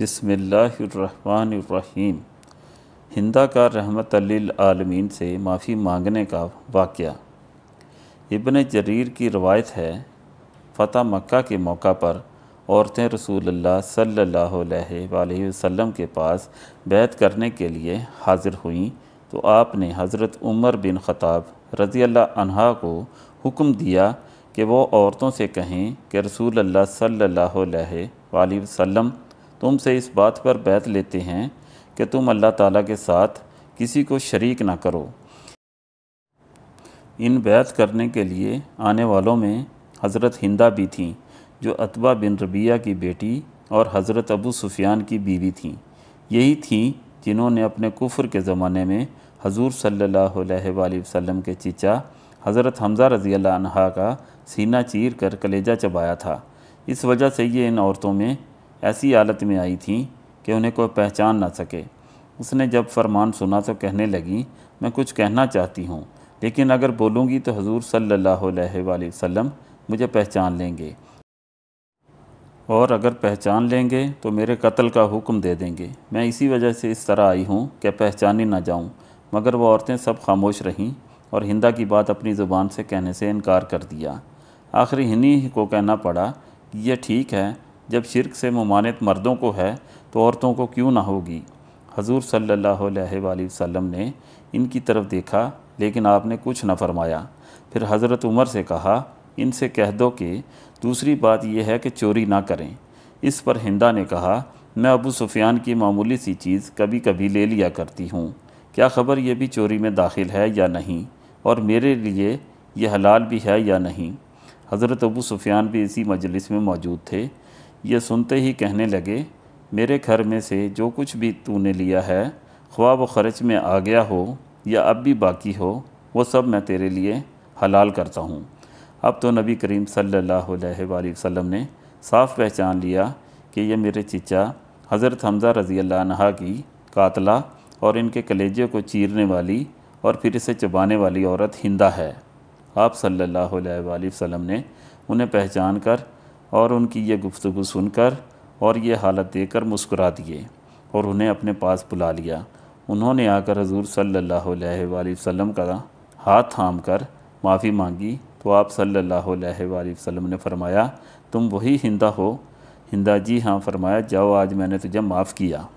बसमीम हिंदा का रहमत आलमीन से माफ़ी मांगने का वाक़ इबन जरीर की रवायत है फ़तः मक्का के मौका पर औरतें रसूल सल्लल्लाहु वसल्लम के पास बैत करने के लिए हाज़िर हुईं तो आपने हज़रत उमर बिन ख़ताब रज़ी अल्लाह को हुक्म दिया कि वो औरतों से कहें कि रसूल अल्लाह सल्लल्लाहु तुमसे इस बात पर बैत लेते हैं कि तुम अल्लाह ताला के साथ किसी को शरीक ना करो इन बैत करने के लिए आने वालों में हज़रत हिंदा भी थीं जो अतबा बिन रबिया की बेटी और हज़रत अबू सुफियान की बीवी थीं यही थीं जिन्होंने अपने कुफ्र के ज़माने में हजूर सल्ला वसम के चीचा हज़रत हमज़ा रज़ी का सीना चीर कर कलेजा चबाया था इस वजह से ये इन औरतों में ऐसी हालत में आई थी कि उन्हें कोई पहचान ना सके उसने जब फरमान सुना तो कहने लगी मैं कुछ कहना चाहती हूँ लेकिन अगर बोलूँगी तो हजूर सल्ला वसम मुझे पहचान लेंगे और अगर पहचान लेंगे तो मेरे कत्ल का हुक्म दे देंगे मैं इसी वजह से इस तरह आई हूँ कि पहचानी ना जाऊँ मगर वह औरतें सब खामोश रहीं और हिंदा की बात अपनी ज़ुबान से कहने से इनकार कर दिया आखिर हिन्हीं को कहना पड़ा कि यह ठीक है जब शिरक से ममानत मर्दों को है तो औरतों को क्यों ना होगी हजूर सल्ला वसम ने इनकी तरफ देखा लेकिन आपने कुछ न फरमाया फिर हज़रत उमर से कहा इनसे कह दो कि दूसरी बात यह है कि चोरी ना करें इस पर हिंदा ने कहा मैं अबू सुफियान की मामूली सी चीज़ कभी कभी ले लिया करती हूँ क्या खबर यह भी चोरी में दाखिल है या नहीं और मेरे लिए यह हलाल भी है या नहीं हज़रत अबू सुफियान भी इसी मजलिस में मौजूद थे ये सुनते ही कहने लगे मेरे घर में से जो कुछ भी तूने लिया है ख्वाब व खर्च में आ गया हो या अब भी बाकी हो वो सब मैं तेरे लिए हलाल करता हूँ अब तो नबी करीम सल्लल्लाहु अलैहि वसल्लम ने साफ़ पहचान लिया कि यह मेरे चिचा हज़रत हमज़ा रज़ी अल्लाह की कातला और इनके कलेजे को चीरने वाली और फिर इसे चबाने वाली औरत हिंदा है आप सल्लल्लाहु अलैहि वसल्लम ने उन्हें पहचान कर और उनकी ये गुफ्तु सुनकर और ये हालत देकर मुस्कुरा दिए और उन्हें अपने पास बुला लिया उन्होंने आकर हजूर सल्ला वसम का हाथ थाम कर माफ़ी मांगी तो आप सल्ला वसम ने फरमाया तुम वही हिंदा हो हिंदा जी हाँ फरमाया जाओ आज मैंने तुझे माफ़ किया